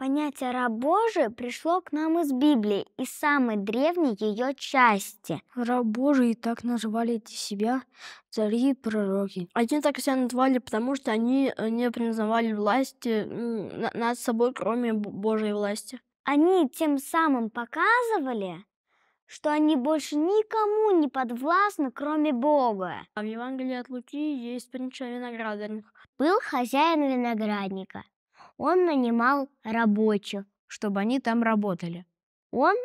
Понятие «раб Божий» пришло к нам из Библии, из самой древней ее части. Раб Божий так называли себя цари и пророки. Они так себя называли, потому что они э, не признавали власти над собой, кроме Божьей власти. Они тем самым показывали, что они больше никому не подвластны, кроме Бога. А в Евангелии от Луки есть притча виноградарных. Был хозяин виноградника, он нанимал рабочих, чтобы они там работали. Он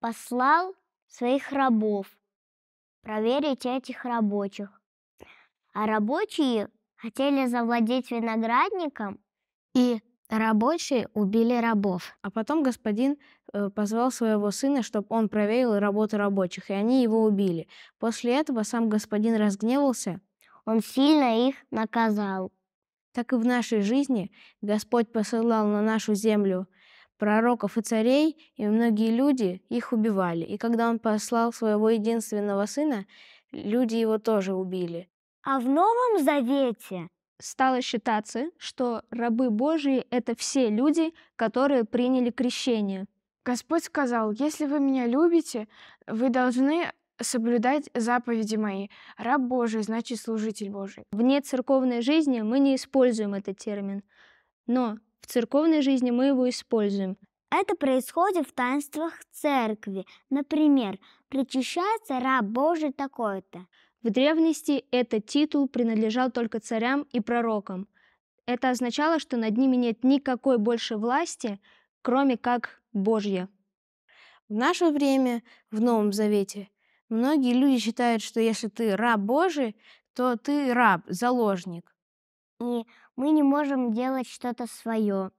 послал своих рабов проверить этих рабочих. А рабочие хотели завладеть виноградником, и рабочие убили рабов. А потом господин э, позвал своего сына, чтобы он проверил работу рабочих, и они его убили. После этого сам господин разгневался. Он сильно их наказал так и в нашей жизни Господь посылал на нашу землю пророков и царей, и многие люди их убивали. И когда Он послал своего единственного сына, люди его тоже убили. А в Новом Завете стало считаться, что рабы Божии — это все люди, которые приняли крещение. Господь сказал, если вы меня любите, вы должны соблюдать заповеди мои. Раб Божий значит служитель Божий. Вне церковной жизни мы не используем этот термин, но в церковной жизни мы его используем. Это происходит в таинствах церкви. Например, причащается раб Божий такой-то. В древности этот титул принадлежал только царям и пророкам. Это означало, что над ними нет никакой больше власти, кроме как Божья. В наше время, в Новом Завете, Многие люди считают, что если ты раб Божий, то ты раб, заложник. И мы не можем делать что-то свое.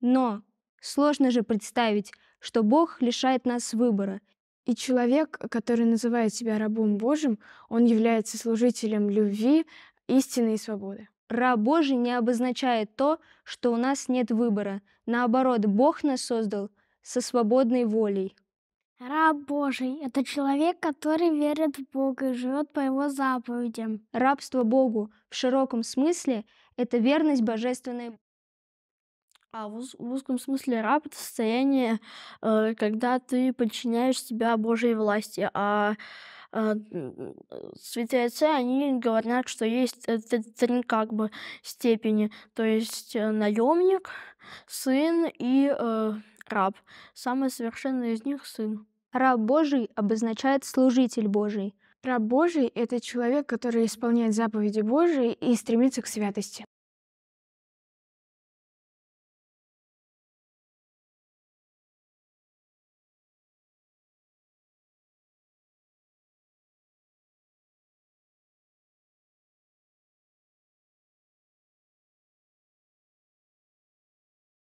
Но сложно же представить, что Бог лишает нас выбора. И человек, который называет себя рабом Божьим, он является служителем любви, истины и свободы. Раб Божий не обозначает то, что у нас нет выбора. Наоборот, Бог нас создал со свободной волей. Раб Божий – это человек, который верит в Бога и живет по его заповедям. Рабство Богу в широком смысле – это верность божественной. А в, в узком смысле раб – это состояние, э, когда ты подчиняешь себя Божьей власти, а, а э, святые отцы, они говорят, что есть три как бы степени, то есть э, наемник, сын и э, раб. Самый совершенный из них сын. Раб Божий обозначает служитель Божий. Раб Божий — это человек, который исполняет заповеди Божии и стремится к святости.